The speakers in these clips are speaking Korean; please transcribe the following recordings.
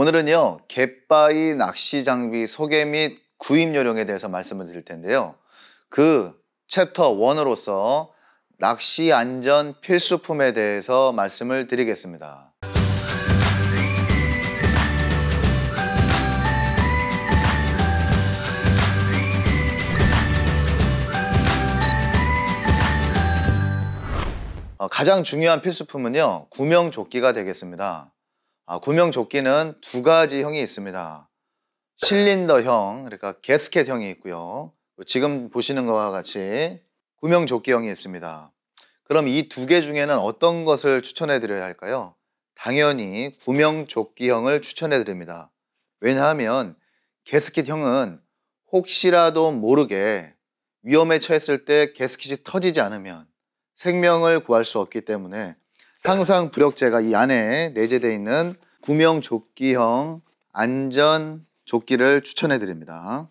오늘은요 갯바위 낚시 장비 소개 및 구입 요령에 대해서 말씀을 드릴 텐데요 그 챕터 1으로서 낚시 안전 필수품에 대해서 말씀을 드리겠습니다 어, 가장 중요한 필수품은요 구명조끼가 되겠습니다 아, 구명조끼는 두 가지 형이 있습니다. 실린더형, 그러니까 게스켓형이 있고요. 지금 보시는 것과 같이 구명조끼형이 있습니다. 그럼 이 두 개 중에는 어떤 것을 추천해 드려야 할까요? 당연히 구명조끼형을 추천해 드립니다. 왜냐하면 게스킷형은 혹시라도 모르게 위험에 처했을 때 게스킷이 터지지 않으면 생명을 구할 수 없기 때문에 항상 부력제가 이 안에 내재되어 있는 구명 조끼형 안전 조끼를 추천해 드립니다.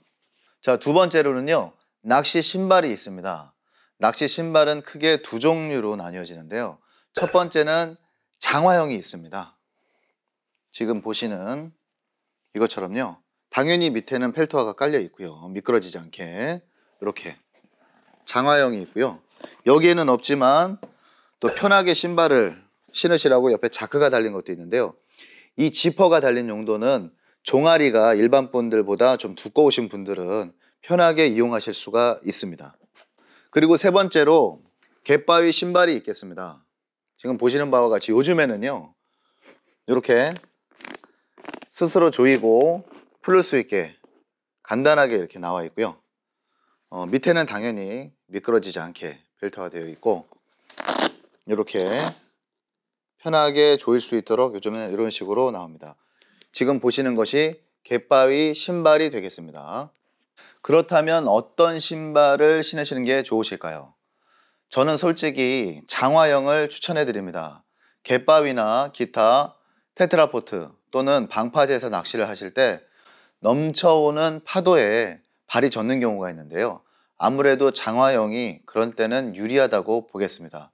자, 두 번째로는요. 낚시 신발이 있습니다. 낚시 신발은 크게 두 종류로 나뉘어지는데요. 첫 번째는 장화형이 있습니다. 지금 보시는 이것처럼요. 당연히 밑에는 펠트화가 깔려 있고요. 미끄러지지 않게 이렇게 장화형이 있고요. 여기에는 없지만 또 편하게 신발을 신으시라고 옆에 자크가 달린 것도 있는데요. 이 지퍼가 달린 용도는 종아리가 일반 분들보다 좀 두꺼우신 분들은 편하게 이용하실 수가 있습니다. 그리고 세 번째로 갯바위 신발이 있겠습니다. 지금 보시는 바와 같이 요즘에는요. 이렇게 스스로 조이고 풀을 수 있게 간단하게 이렇게 나와 있고요. 어, 밑에는 당연히 미끄러지지 않게 벨트가 되어 있고 이렇게 편하게 조일 수 있도록 요즘에는 이런 식으로 나옵니다. 지금 보시는 것이 갯바위 신발이 되겠습니다. 그렇다면 어떤 신발을 신으시는 게 좋으실까요? 저는 솔직히 장화형을 추천해 드립니다. 갯바위나 기타, 테트라포트 또는 방파제에서 낚시를 하실 때 넘쳐오는 파도에 발이 젖는 경우가 있는데요. 아무래도 장화형이 그런 때는 유리하다고 보겠습니다.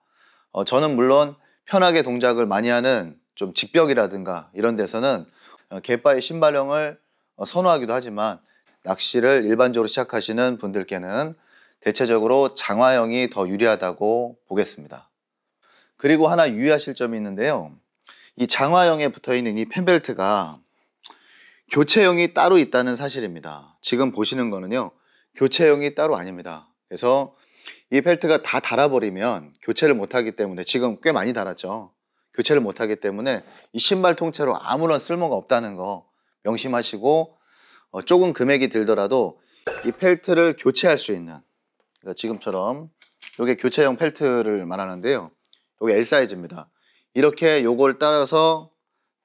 어, 저는 물론 편하게 동작을 많이 하는 좀 직벽이라든가 이런 데서는 어, 갯바위 신발형을 어, 선호하기도 하지만 낚시를 일반적으로 시작하시는 분들께는 대체적으로 장화형이 더 유리하다고 보겠습니다. 그리고 하나 유의하실 점이 있는데요. 이 장화형에 붙어 있는 이 펜벨트가 교체형이 따로 있다는 사실입니다. 지금 보시는 거는요. 교체형이 따로 아닙니다. 그래서 이 펠트가 다 달아버리면 교체를 못하기 때문에 지금 꽤 많이 달았죠. 교체를 못하기 때문에 이 신발 통째로 아무런 쓸모가 없다는 거 명심하시고 어, 조금 금액이 들더라도 이 펠트를 교체할 수 있는 그러니까 지금처럼 이게 교체용 펠트를 말하는데요. 이게 L 사이즈입니다. 이렇게 요걸 따라서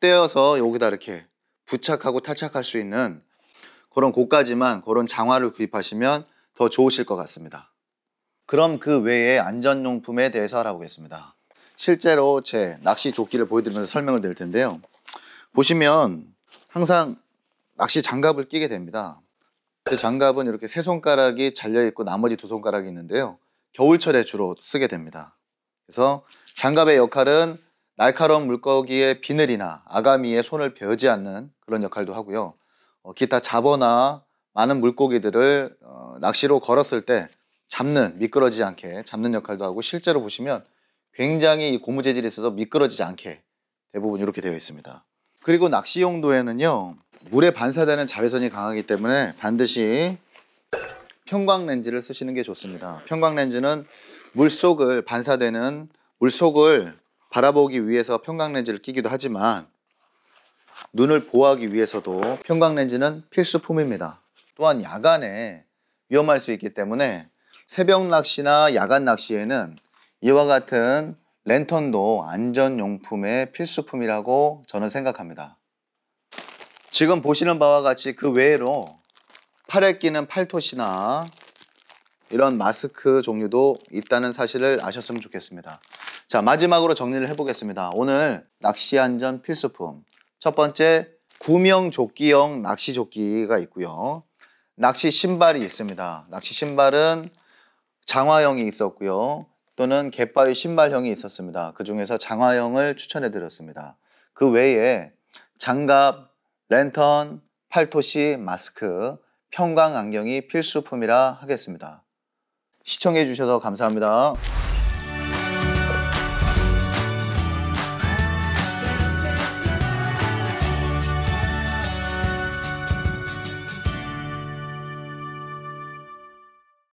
떼어서 여기다 이렇게 부착하고 탈착할 수 있는 그런 고까지만 그런 장화를 구입하시면 더 좋으실 것 같습니다. 그럼 그 외에 안전용품에 대해서 알아보겠습니다 실제로 제 낚시 조끼를 보여드리면서 설명을 드릴 텐데요. 보시면 항상 낚시 장갑을 끼게 됩니다. 그 장갑은 이렇게 세 손가락이 잘려 있고 나머지 두 손가락이 있는데요. 겨울철에 주로 쓰게 됩니다. 그래서 장갑의 역할은 날카로운 물고기의 비늘이나 아가미에 손을 베지 어 않는 그런 역할도 하고요. 어, 기타 잡어나 많은 물고기들을 어, 낚시로 걸었을 때 잡는 미끄러지지 않게 잡는 역할도 하고 실제로 보시면 굉장히 이 고무 재질이 있어서 미끄러지지 않게 대부분 이렇게 되어 있습니다. 그리고 낚시 용도에는요 물에 반사되는 자외선이 강하기 때문에 반드시 편광 렌즈를 쓰시는 게 좋습니다. 편광 렌즈는 물 속을 반사되는 물 속을 바라보기 위해서 편광 렌즈를 끼기도 하지만 눈을 보호하기 위해서도 편광 렌즈는 필수품입니다. 또한 야간에 위험할 수 있기 때문에 새벽 낚시나 야간 낚시에는 이와 같은 랜턴도 안전용품의 필수품이라고 저는 생각합니다. 지금 보시는 바와 같이 그 외로 팔에 끼는 팔토시나 이런 마스크 종류도 있다는 사실을 아셨으면 좋겠습니다. 자 마지막으로 정리를 해보겠습니다. 오늘 낚시 안전 필수품 첫 번째 구명 조끼형 낚시 조끼가 있고요. 낚시 신발이 있습니다. 낚시 신발은 장화형이 있었고요. 또는 갯바위 신발형이 있었습니다. 그 중에서 장화형을 추천해 드렸습니다. 그 외에 장갑, 랜턴, 팔토시, 마스크, 평강 안경이 필수품이라 하겠습니다. 시청해 주셔서 감사합니다.